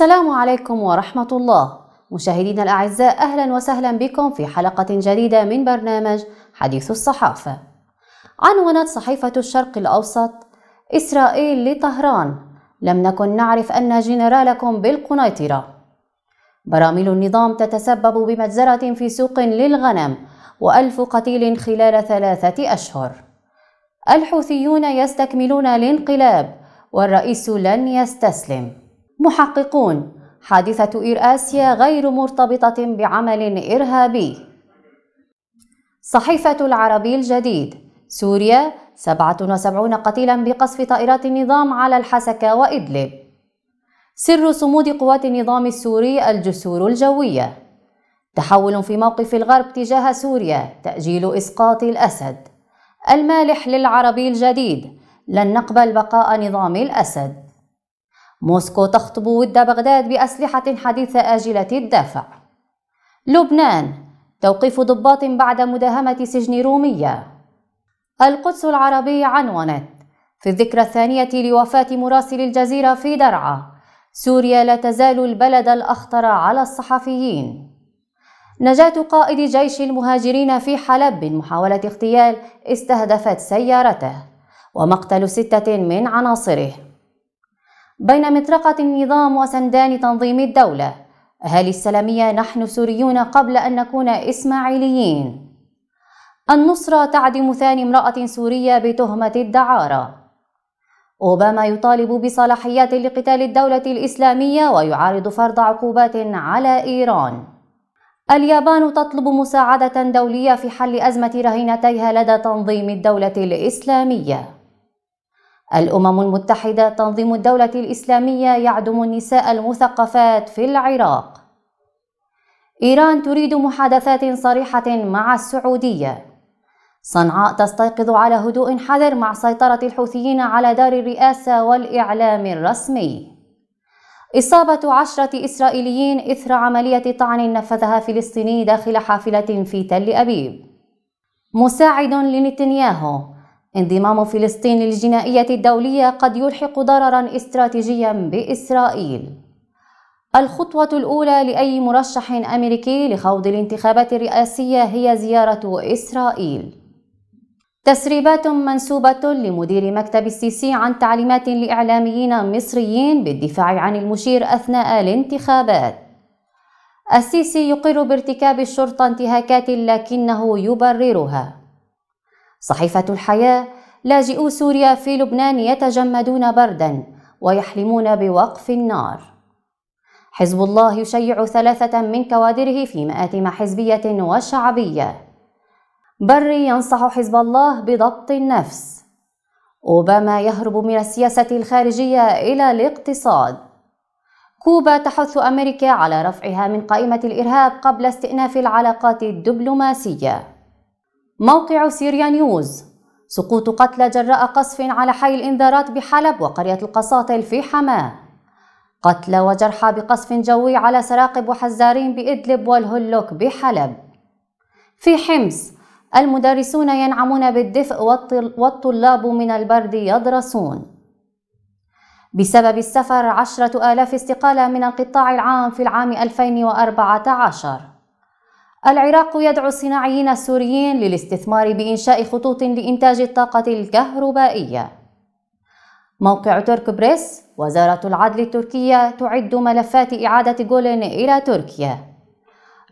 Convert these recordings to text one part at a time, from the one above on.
السلام عليكم ورحمة الله مشاهدينا الأعزاء أهلا وسهلا بكم في حلقة جديدة من برنامج حديث الصحافة عنونت صحيفة الشرق الأوسط إسرائيل لطهران لم نكن نعرف أن جنرالكم بالقنيطرة براميل النظام تتسبب بمجزرة في سوق للغنم وألف قتيل خلال ثلاثة أشهر الحوثيون يستكملون الانقلاب والرئيس لن يستسلم محققون حادثة إير آسيا غير مرتبطة بعمل إرهابي صحيفة العربي الجديد سوريا 77 قتيلا بقصف طائرات النظام على الحسكة وإدلب سر صمود قوات النظام السوري الجسور الجوية تحول في موقف الغرب تجاه سوريا تأجيل إسقاط الأسد المالح للعربي الجديد لن نقبل بقاء نظام الأسد موسكو تخطب ود بغداد بأسلحة حديثة آجلة الدافع لبنان توقيف ضباط بعد مداهمة سجن رومية القدس العربي عنونت في الذكرى الثانية لوفاة مراسل الجزيرة في درعا سوريا لا تزال البلد الأخطر على الصحفيين نجاة قائد جيش المهاجرين في حلب من محاولة اغتيال استهدفت سيارته ومقتل ستة من عناصره بين مطرقة النظام وسندان تنظيم الدولة هل السلامية نحن سوريون قبل أن نكون إسماعيليين النصرة تعدم ثاني امرأة سورية بتهمة الدعارة أوباما يطالب بصلاحيات لقتال الدولة الإسلامية ويعارض فرض عقوبات على إيران اليابان تطلب مساعدة دولية في حل أزمة رهينتيها لدى تنظيم الدولة الإسلامية الأمم المتحدة تنظيم الدولة الإسلامية يعدم النساء المثقفات في العراق إيران تريد محادثات صريحة مع السعودية صنعاء تستيقظ على هدوء حذر مع سيطرة الحوثيين على دار الرئاسة والإعلام الرسمي إصابة عشرة إسرائيليين إثر عملية طعن نفذها فلسطيني داخل حافلة في تل أبيب مساعد لنتنياهو انضمام فلسطين للجنائية الدولية قد يلحق ضررا استراتيجيا بإسرائيل الخطوة الأولى لأي مرشح أمريكي لخوض الانتخابات الرئاسية هي زيارة إسرائيل تسريبات منسوبة لمدير مكتب السيسي عن تعليمات لإعلاميين مصريين بالدفاع عن المشير أثناء الانتخابات السيسي يقر بارتكاب الشرطة انتهاكات لكنه يبررها صحيفة الحياة لاجئو سوريا في لبنان يتجمدون بردا ويحلمون بوقف النار حزب الله يشيع ثلاثة من كوادره في مآتم حزبية وشعبية بري ينصح حزب الله بضبط النفس أوباما يهرب من السياسة الخارجية إلى الاقتصاد كوبا تحث أمريكا على رفعها من قائمة الإرهاب قبل استئناف العلاقات الدبلوماسية موقع سيريا نيوز سقوط قتلى جراء قصف على حي الإنذارات بحلب وقرية القساطل في حماه قتلى وجرحى بقصف جوي على سراقب وحزارين بإدلب والهلوك بحلب في حمص المدرسون ينعمون بالدفء والطلاب من البرد يدرسون بسبب السفر عشرة آلاف استقالة من القطاع العام في العام 2014 العراق يدعو الصناعيين السوريين للاستثمار بإنشاء خطوط لإنتاج الطاقة الكهربائية موقع ترك بريس وزارة العدل التركية تعد ملفات إعادة جولين إلى تركيا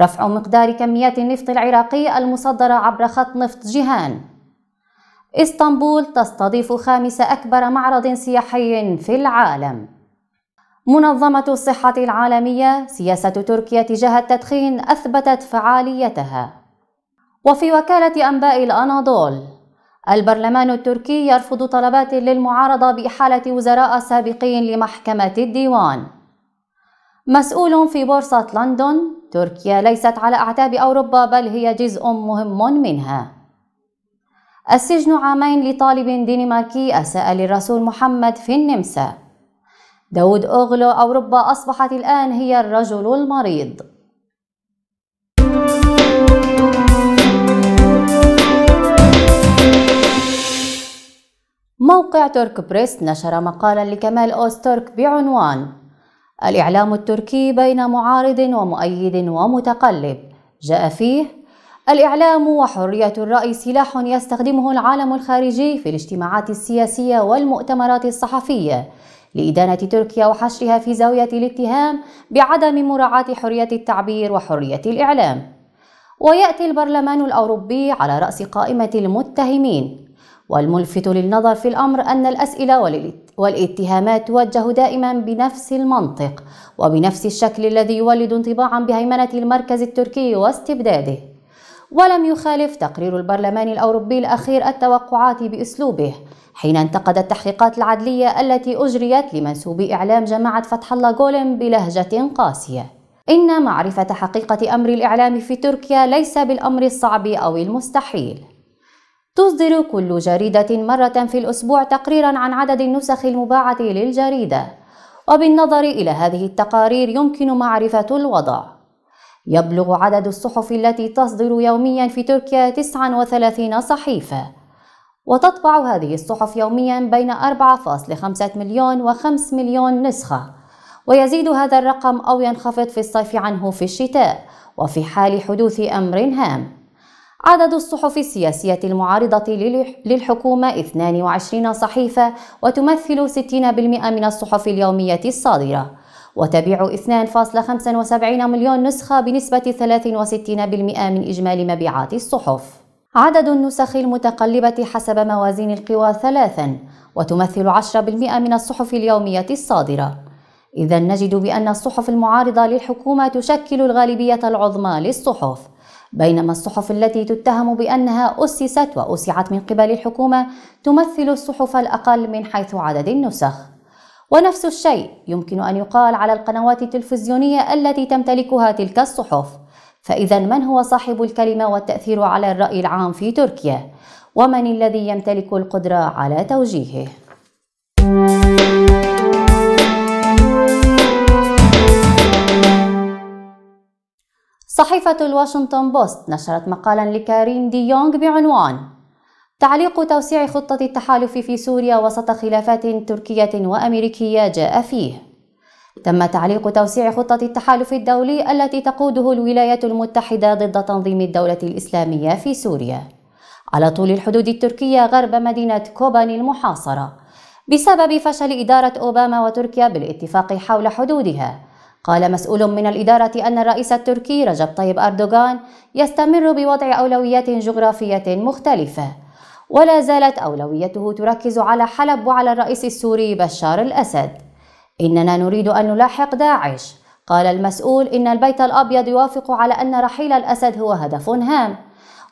رفع مقدار كميات النفط العراقي المصدرة عبر خط نفط جيهان اسطنبول تستضيف خامس أكبر معرض سياحي في العالم منظمة الصحة العالمية سياسة تركيا تجاه التدخين أثبتت فعاليتها. وفي وكالة أنباء الأناضول، البرلمان التركي يرفض طلبات للمعارضة بإحالة وزراء سابقين لمحكمة الديوان. مسؤول في بورصة لندن، تركيا ليست على أعتاب أوروبا بل هي جزء مهم منها. السجن عامين لطالب دنماركي أساء للرسول محمد في النمسا. داود أوغلو أوروبا أصبحت الآن هي الرجل المريض موقع ترك بريس نشر مقالا لكمال أوسترك بعنوان الإعلام التركي بين معارض ومؤيد ومتقلب جاء فيه الإعلام وحرية الرأي سلاح يستخدمه العالم الخارجي في الاجتماعات السياسية والمؤتمرات الصحفية لإدانة تركيا وحشرها في زاوية الاتهام بعدم مراعاة حرية التعبير وحرية الإعلام ويأتي البرلمان الأوروبي على رأس قائمة المتهمين والملفت للنظر في الأمر أن الأسئلة والاتهامات توجه دائما بنفس المنطق وبنفس الشكل الذي يولد انطباعا بهيمنة المركز التركي واستبداده ولم يخالف تقرير البرلمان الأوروبي الأخير التوقعات بأسلوبه حين انتقد التحقيقات العدلية التي أجريت لمنسوب إعلام جماعة فتح الله غولم بلهجة قاسية إن معرفة حقيقة أمر الإعلام في تركيا ليس بالأمر الصعب أو المستحيل تصدر كل جريدة مرة في الأسبوع تقريرا عن عدد النسخ المباعة للجريدة وبالنظر إلى هذه التقارير يمكن معرفة الوضع يبلغ عدد الصحف التي تصدر يوميا في تركيا 39 صحيفة وتطبع هذه الصحف يوميا بين 4.5 مليون و5 مليون نسخة ويزيد هذا الرقم أو ينخفض في الصيف عنه في الشتاء وفي حال حدوث أمر هام عدد الصحف السياسية المعارضة للحكومة 22 صحيفة وتمثل 60% من الصحف اليومية الصادرة وتبيع 2.75 مليون نسخة بنسبة 63% من إجمالي مبيعات الصحف عدد النسخ المتقلبة حسب موازين القوى ثلاثا وتمثل 10% من الصحف اليومية الصادرة إذا نجد بأن الصحف المعارضة للحكومة تشكل الغالبية العظمى للصحف بينما الصحف التي تتهم بأنها أسست وأسعت من قبل الحكومة تمثل الصحف الأقل من حيث عدد النسخ ونفس الشيء يمكن أن يقال على القنوات التلفزيونية التي تمتلكها تلك الصحف فإذا من هو صاحب الكلمة والتأثير على الرأي العام في تركيا؟ ومن الذي يمتلك القدرة على توجيهه؟ صحيفة الواشنطن بوست نشرت مقالا لكارين دي يونغ بعنوان تعليق توسيع خطة التحالف في سوريا وسط خلافات تركية وأمريكية جاء فيه تم تعليق توسيع خطة التحالف الدولي التي تقوده الولايات المتحدة ضد تنظيم الدولة الإسلامية في سوريا على طول الحدود التركية غرب مدينة كوبان المحاصرة بسبب فشل إدارة أوباما وتركيا بالاتفاق حول حدودها قال مسؤول من الإدارة أن الرئيس التركي رجب طيب أردوغان يستمر بوضع أولويات جغرافية مختلفة ولا زالت أولويته تركز على حلب وعلى الرئيس السوري بشار الأسد إننا نريد أن نلاحق داعش قال المسؤول إن البيت الأبيض يوافق على أن رحيل الأسد هو هدف هام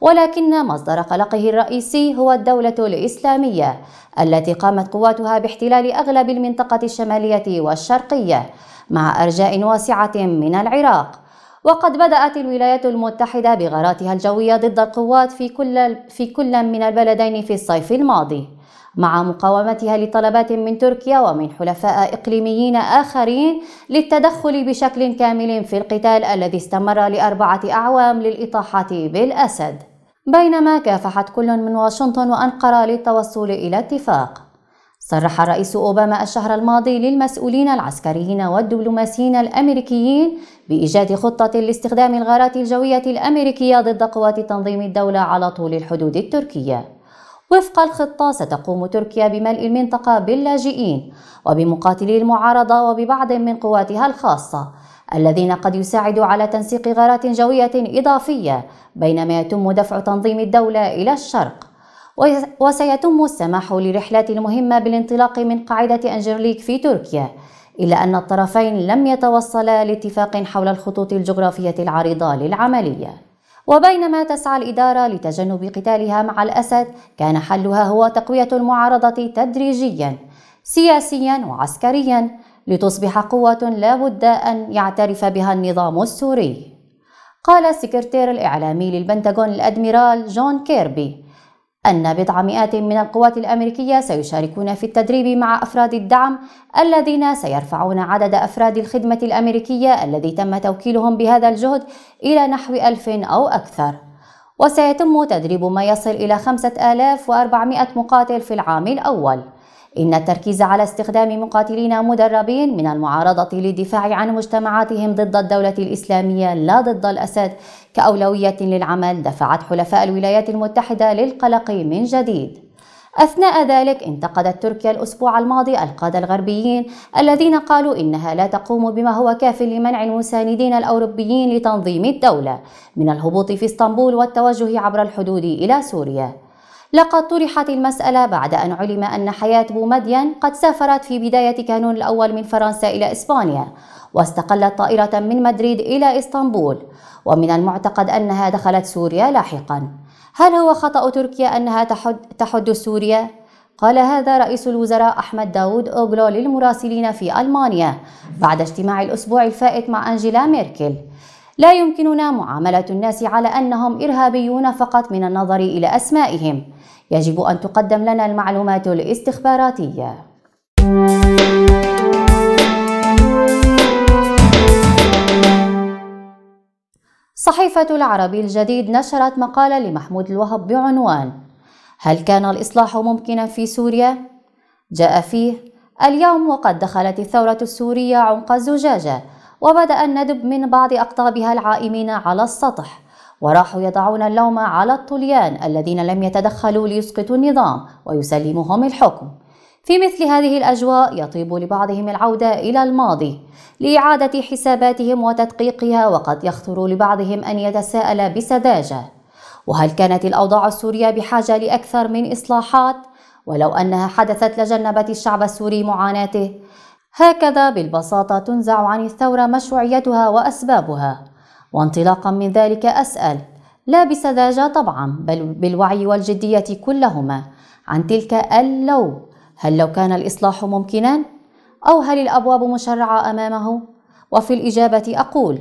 ولكن مصدر قلقه الرئيسي هو الدولة الإسلامية التي قامت قواتها باحتلال أغلب المنطقة الشمالية والشرقية مع أرجاء واسعة من العراق وقد بدأت الولايات المتحدة بغاراتها الجوية ضد القوات في كل, في كل من البلدين في الصيف الماضي مع مقاومتها لطلبات من تركيا ومن حلفاء إقليميين آخرين للتدخل بشكل كامل في القتال الذي استمر لأربعة أعوام للإطاحة بالأسد بينما كافحت كل من واشنطن وأنقرة للتوصل إلى اتفاق صرح الرئيس أوباما الشهر الماضي للمسؤولين العسكريين والدبلوماسيين الأمريكيين بإيجاد خطة لاستخدام الغارات الجوية الأمريكية ضد قوات تنظيم الدولة على طول الحدود التركية وفق الخطة ستقوم تركيا بملء المنطقة باللاجئين وبمقاتلي المعارضة وببعض من قواتها الخاصة الذين قد يساعدوا على تنسيق غارات جوية إضافية بينما يتم دفع تنظيم الدولة إلى الشرق وسيتم السماح لرحلات المهمة بالانطلاق من قاعدة أنجرليك في تركيا إلا أن الطرفين لم يتوصلا لاتفاق حول الخطوط الجغرافية العريضة للعملية وبينما تسعى الإدارة لتجنب قتالها مع الأسد كان حلها هو تقوية المعارضة تدريجيا سياسيا وعسكريا لتصبح قوة لا بد أن يعترف بها النظام السوري قال السكرتير الإعلامي للبنتاغون الأدميرال جون كيربي أن بضع مئات من القوات الأمريكية سيشاركون في التدريب مع أفراد الدعم الذين سيرفعون عدد أفراد الخدمة الأمريكية الذي تم توكيلهم بهذا الجهد إلى نحو ألف أو أكثر وسيتم تدريب ما يصل إلى 5400 مقاتل في العام الأول إن التركيز على استخدام مقاتلين مدربين من المعارضة للدفاع عن مجتمعاتهم ضد الدولة الإسلامية لا ضد الأسد كأولوية للعمل دفعت حلفاء الولايات المتحدة للقلق من جديد أثناء ذلك انتقدت تركيا الأسبوع الماضي القادة الغربيين الذين قالوا إنها لا تقوم بما هو كاف لمنع المساندين الأوروبيين لتنظيم الدولة من الهبوط في اسطنبول والتوجه عبر الحدود إلى سوريا لقد طرحت المسألة بعد أن علم أن حياة بومدين قد سافرت في بداية كانون الأول من فرنسا إلى إسبانيا واستقلت طائرة من مدريد إلى إسطنبول ومن المعتقد أنها دخلت سوريا لاحقا هل هو خطأ تركيا أنها تحد, تحد سوريا؟ قال هذا رئيس الوزراء أحمد داود أوغلو للمراسلين في ألمانيا بعد اجتماع الأسبوع الفائت مع أنجيلا ميركل لا يمكننا معاملة الناس على أنهم إرهابيون فقط من النظر إلى أسمائهم يجب أن تقدم لنا المعلومات الاستخباراتية صحيفة العربي الجديد نشرت مقالة لمحمود الوهب بعنوان هل كان الإصلاح ممكنا في سوريا؟ جاء فيه اليوم وقد دخلت الثورة السورية عمق الزجاجة وبدأ الندب من بعض أقطابها العائمين على السطح وراحوا يضعون اللوم على الطليان الذين لم يتدخلوا ليسقطوا النظام ويسلمهم الحكم في مثل هذه الأجواء يطيب لبعضهم العودة إلى الماضي لإعادة حساباتهم وتدقيقها وقد يخطر لبعضهم أن يتساءل بسذاجة وهل كانت الأوضاع السورية بحاجة لأكثر من إصلاحات؟ ولو أنها حدثت لجنبت الشعب السوري معاناته هكذا بالبساطة تنزع عن الثورة مشروعيتها وأسبابها وانطلاقا من ذلك أسأل لا بسذاجة طبعا بل بالوعي والجدية كلهما عن تلك اللو هل لو كان الإصلاح ممكنا؟ أو هل الأبواب مشرعة أمامه؟ وفي الإجابة أقول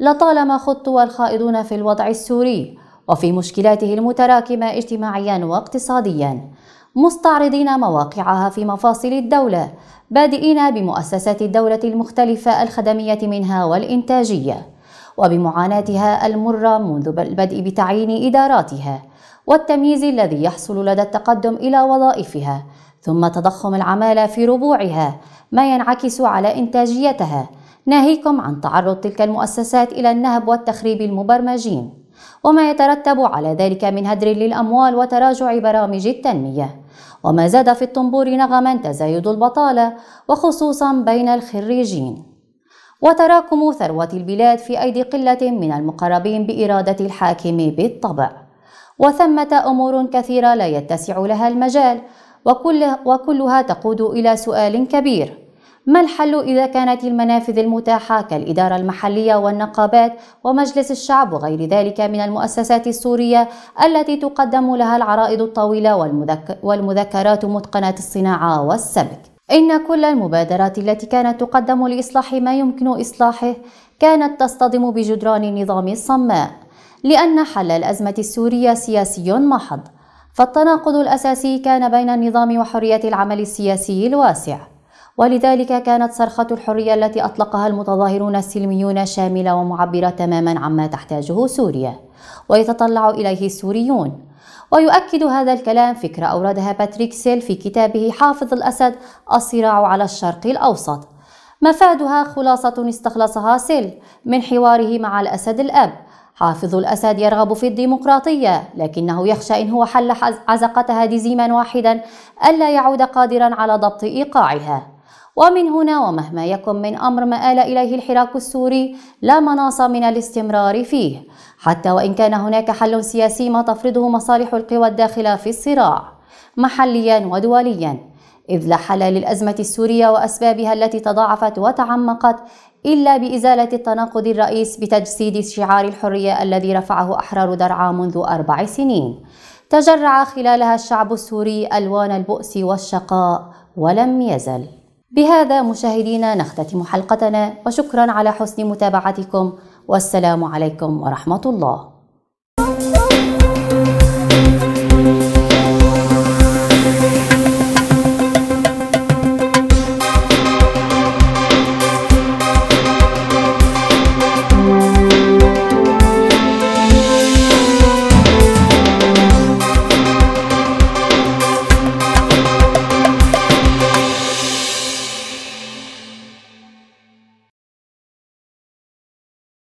لطالما خط والخائضون في الوضع السوري وفي مشكلاته المتراكمة اجتماعيا واقتصاديا مستعرضين مواقعها في مفاصل الدولة بادئين بمؤسسات الدولة المختلفة الخدمية منها والإنتاجية وبمعاناتها المرة منذ البدء بتعيين إداراتها والتمييز الذي يحصل لدى التقدم إلى وظائفها ثم تضخم العمالة في ربوعها ما ينعكس على إنتاجيتها ناهيكم عن تعرض تلك المؤسسات إلى النهب والتخريب المبرمجين وما يترتب على ذلك من هدر للأموال وتراجع برامج التنمية وما زاد في الطنبور نغما تزايد البطالة وخصوصا بين الخريجين وتراكم ثروة البلاد في أيدي قلة من المقربين بإرادة الحاكم بالطبع وثمة أمور كثيرة لا يتسع لها المجال وكل وكلها تقود إلى سؤال كبير ما الحل إذا كانت المنافذ المتاحة كالإدارة المحلية والنقابات ومجلس الشعب وغير ذلك من المؤسسات السورية التي تقدم لها العرائض الطويلة والمذك... والمذكرات متقنة الصناعة والسبك إن كل المبادرات التي كانت تقدم لإصلاح ما يمكن إصلاحه كانت تصطدم بجدران النظام الصماء لأن حل الأزمة السورية سياسي محض فالتناقض الأساسي كان بين النظام وحرية العمل السياسي الواسع ولذلك كانت صرخة الحرية التي أطلقها المتظاهرون السلميون شاملة ومعبرة تماما عما تحتاجه سوريا ويتطلع إليه السوريون ويؤكد هذا الكلام فكرة أوردها باتريك سيل في كتابه حافظ الأسد الصراع على الشرق الأوسط مفادها خلاصة استخلصها سيل من حواره مع الأسد الأب حافظ الأسد يرغب في الديمقراطية لكنه يخشى إن هو حل عزقتها دزيما واحدا ألا يعود قادرا على ضبط إيقاعها ومن هنا ومهما يكن من أمر ما آل إليه الحراك السوري لا مناص من الاستمرار فيه حتى وإن كان هناك حل سياسي ما تفرضه مصالح القوى الداخلة في الصراع محليا ودوليا إذ لا حل للأزمة السورية وأسبابها التي تضاعفت وتعمقت إلا بإزالة التناقض الرئيس بتجسيد شعار الحرية الذي رفعه أحرار درعا منذ أربع سنين تجرع خلالها الشعب السوري ألوان البؤس والشقاء ولم يزل بهذا مشاهدينا نختتم حلقتنا وشكرا على حسن متابعتكم والسلام عليكم ورحمة الله